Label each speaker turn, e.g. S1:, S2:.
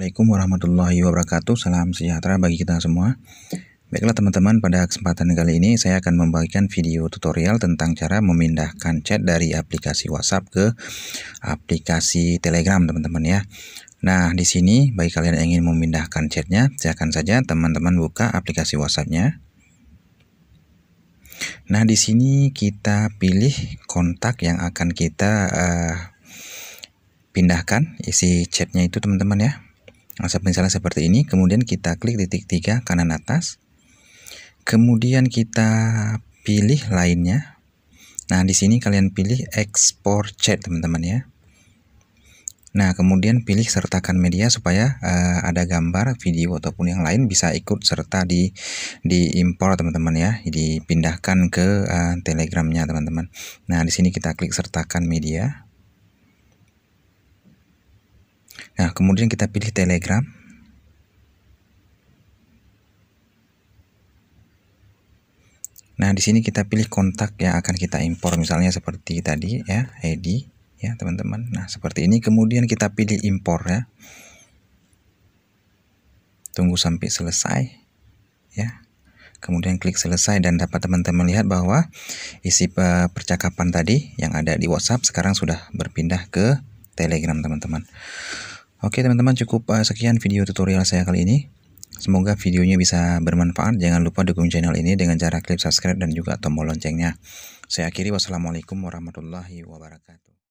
S1: Assalamualaikum warahmatullahi wabarakatuh Salam sejahtera bagi kita semua Baiklah teman-teman, pada kesempatan kali ini saya akan membagikan video tutorial tentang cara memindahkan chat dari aplikasi WhatsApp ke aplikasi Telegram teman-teman ya Nah, di sini bagi kalian yang ingin memindahkan chatnya, silakan saja teman-teman buka aplikasi WhatsAppnya. Nah, di sini kita pilih kontak yang akan kita uh, pindahkan isi chatnya itu teman-teman ya misalnya seperti ini kemudian kita klik titik tiga kanan atas kemudian kita pilih lainnya nah di sini kalian pilih ekspor chat teman-teman ya nah kemudian pilih sertakan media supaya uh, ada gambar video ataupun yang lain bisa ikut serta di di import teman-teman ya dipindahkan ke uh, telegramnya teman-teman nah di sini kita klik sertakan media Nah, kemudian kita pilih Telegram. Nah, di sini kita pilih kontak yang akan kita impor misalnya seperti tadi ya, ID ya, teman-teman. Nah, seperti ini kemudian kita pilih impor ya. Tunggu sampai selesai ya. Kemudian klik selesai dan dapat teman-teman lihat bahwa isi percakapan tadi yang ada di WhatsApp sekarang sudah berpindah ke Telegram, teman-teman. Oke teman-teman cukup eh, sekian video tutorial saya kali ini. Semoga videonya bisa bermanfaat. Jangan lupa dukung channel ini dengan cara klik subscribe dan juga tombol loncengnya. Saya akhiri wassalamualaikum warahmatullahi wabarakatuh.